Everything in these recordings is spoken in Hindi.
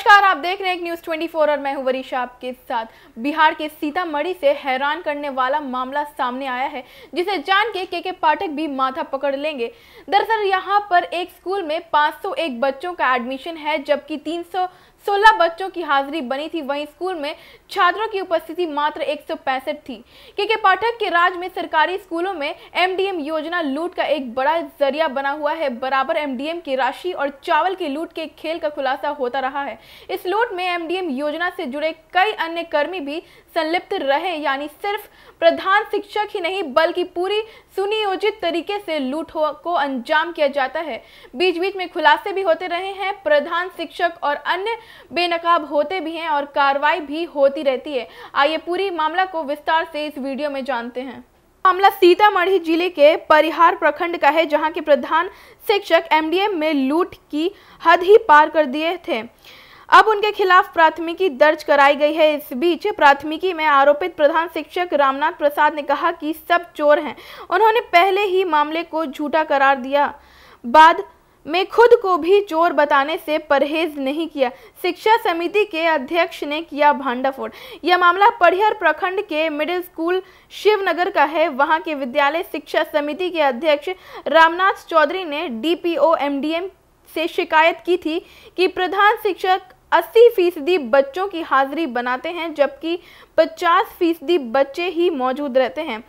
девочка नमस्कार आप देख रहे हैं एक न्यूज़ 24 और मैं हूं वरीशा आपके साथ बिहार के सीतामढ़ी से हैरान करने वाला मामला सामने आया है जिसे जान के के के पाठक भी माथा पकड़ लेंगे दरअसल यहां पर एक स्कूल में 501 बच्चों का एडमिशन है जबकि 316 बच्चों की हाजिरी बनी थी वहीं स्कूल में छात्रों की उपस्थिति मात्र एक थी के के पाठक के राज में सरकारी स्कूलों में एम योजना लूट का एक बड़ा जरिया बना हुआ है बराबर एम की राशि और चावल की लूट के खेल का खुलासा होता रहा है इस लूट में एमडीएम योजना से जुड़े कई अन्य कर्मी भी संलिप्त रहे यानी सिर्फ प्रधान शिक्षक ही नहीं बल्कि पूरी सुनियोजित तरीके से लूट को अंजाम किया जाता है बीच बीच में खुलासे भी होते रहे हैं प्रधान शिक्षक और अन्य बेनकाब होते भी हैं और कार्रवाई भी होती रहती है आइए पूरी मामला को विस्तार से इस वीडियो में जानते हैं मामला सीतामढ़ी जिले के परिहार प्रखंड का है जहां के प्रधान शिक्षक एमडीएम में लूट की हद ही पार कर दिए थे अब उनके खिलाफ प्राथमिकी दर्ज कराई गई है इस बीच प्राथमिकी में आरोपित प्रधान शिक्षक रामनाथ प्रसाद ने कहा कि सब चोर हैं उन्होंने पहले ही मामले को झूठा करार दिया बाद में खुद को भी चोर बताने से परहेज नहीं किया शिक्षा समिति के अध्यक्ष ने किया भांडाफोड़ यह मामला पढ़ियर प्रखंड के मिडिल स्कूल शिवनगर का है वहां के विद्यालय शिक्षा समिति के अध्यक्ष रामनाथ चौधरी ने डी एमडीएम से शिकायत की थी कि प्रधान शिक्षक अस्सी फीसदी बच्चों की हाजिरी बनाते हैं जबकि 50 फीसदी बच्चे ही मौजूद रहते हैं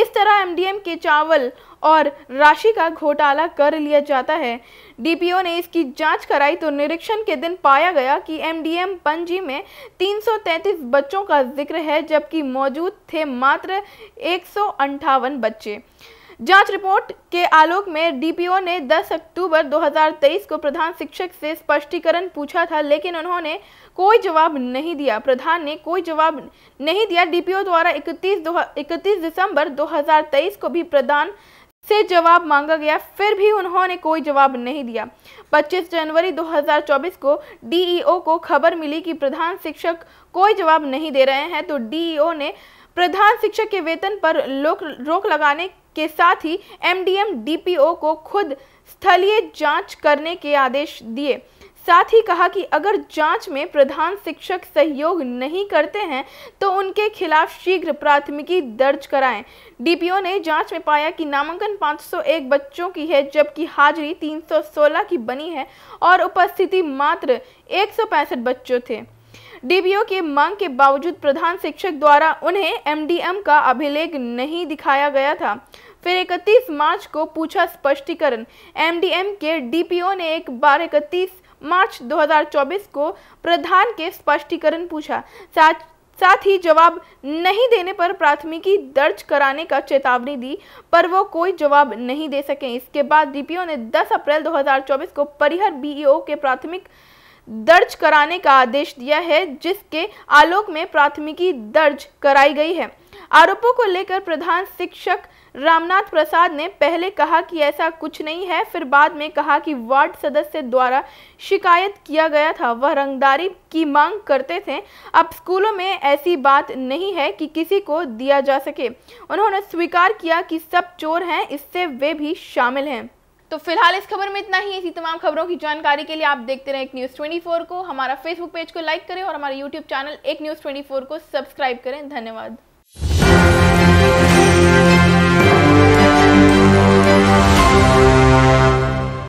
इस तरह एमडीएम के चावल और राशि का घोटाला कर लिया जाता है डीपीओ ने इसकी जांच कराई तो निरीक्षण के दिन पाया गया कि एमडीएम पंजी में 333 बच्चों का जिक्र है जबकि मौजूद थे मात्र एक बच्चे जांच रिपोर्ट के आलोक में डीपीओ ने 10 अक्टूबर 2023 को प्रधान शिक्षक से स्पष्टीकरण पूछा था लेकिन उन्होंने कोई जवाब नहीं दिया प्रधान ने कोई जवाब नहीं दिया डीपीओ द्वारा 31 इकतीस दिसंबर 2023 को भी प्रधान से जवाब मांगा गया फिर भी उन्होंने कोई जवाब नहीं दिया 25 जनवरी 2024 को डीईओ को खबर मिली कि प्रधान शिक्षक कोई जवाब नहीं दे रहे हैं तो डीईओ ने प्रधान शिक्षक के वेतन पर रोक लगाने के साथ ही एमडीएम डीपीओ को खुद स्थलीय जांच करने के आदेश दिए साथ ही कहा कि अगर जांच में प्रधान शिक्षक सहयोग नहीं करते हैं तो उनके खिलाफ शीघ्र प्राथमिकी दर्ज कराएं। डीपीओ ने जांच में पाया कि नामांकन 501 बच्चों की है जबकि हाजिरी 316 की बनी है और उपस्थिति मात्र एक बच्चों थे डीबीओ की मांग के बावजूद प्रधान शिक्षक द्वारा उन्हें एमडीएम का अभिलेख नहीं दिखाया गया था फिर 31 मार्च को पूछा स्पष्टीकरण एमडीएम के डीपीओ ने एक बार 31 मार्च 2024 को प्रधान के स्पष्टीकरण पूछा साथ साथ ही जवाब नहीं देने पर प्राथमिकी दर्ज कराने का चेतावनी दी पर वो कोई जवाब नहीं दे सके इसके बाद डीपीओ ने 10 अप्रैल 2024 को परिहर बीईओ के प्राथमिक दर्ज कराने का आदेश दिया है जिसके आलोक में प्राथमिकी दर्ज कराई गई है आरोपों को लेकर प्रधान शिक्षक रामनाथ प्रसाद ने पहले कहा कि ऐसा कुछ नहीं है फिर बाद में कहा कि वार्ड सदस्य द्वारा शिकायत किया गया था वह रंगदारी की मांग करते थे अब स्कूलों में ऐसी बात नहीं है कि किसी को दिया जा सके उन्होंने स्वीकार किया कि सब चोर हैं इससे वे भी शामिल हैं तो फिलहाल इस खबर में इतना ही इसी तमाम खबरों की जानकारी के लिए आप देखते रहें एक न्यूज़ फोर को हमारा फेसबुक पेज को लाइक करें और हमारे यूट्यूब चैनल एक न्यूज़ फोर को सब्सक्राइब करें धन्यवाद